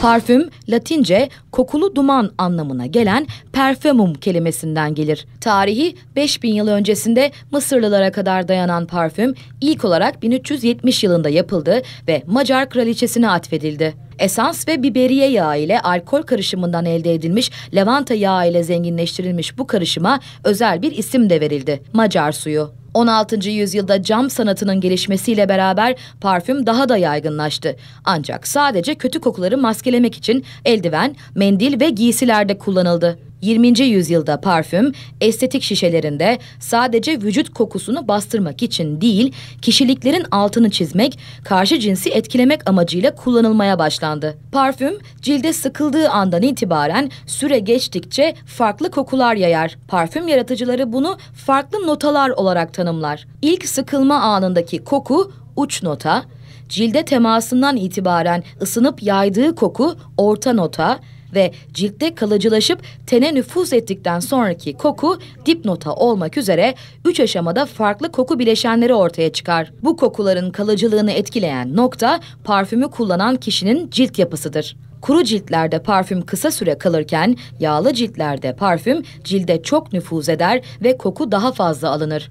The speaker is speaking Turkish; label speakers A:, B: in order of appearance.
A: Parfüm, Latince kokulu duman anlamına gelen perfumum kelimesinden gelir. Tarihi 5000 yıl öncesinde Mısırlılara kadar dayanan parfüm ilk olarak 1370 yılında yapıldı ve Macar kraliçesine atfedildi esans ve biberiye yağı ile alkol karışımından elde edilmiş lavanta yağı ile zenginleştirilmiş bu karışıma özel bir isim de verildi. Macar suyu. 16. yüzyılda cam sanatının gelişmesiyle beraber parfüm daha da yaygınlaştı. Ancak sadece kötü kokuları maskelemek için eldiven, mendil ve giysilerde kullanıldı. 20. yüzyılda parfüm estetik şişelerinde sadece vücut kokusunu bastırmak için değil, kişiliklerin altını çizmek, karşı cinsi etkilemek amacıyla kullanılmaya başlandı. Parfüm cilde sıkıldığı andan itibaren süre geçtikçe farklı kokular yayar. Parfüm yaratıcıları bunu farklı notalar olarak tanımlar. İlk sıkılma anındaki koku uç nota, cilde temasından itibaren ısınıp yaydığı koku orta nota, ve ciltte kalıcılaşıp tene nüfuz ettikten sonraki koku dipnota olmak üzere 3 aşamada farklı koku bileşenleri ortaya çıkar. Bu kokuların kalıcılığını etkileyen nokta parfümü kullanan kişinin cilt yapısıdır. Kuru ciltlerde parfüm kısa süre kalırken yağlı ciltlerde parfüm cilde çok nüfuz eder ve koku daha fazla alınır.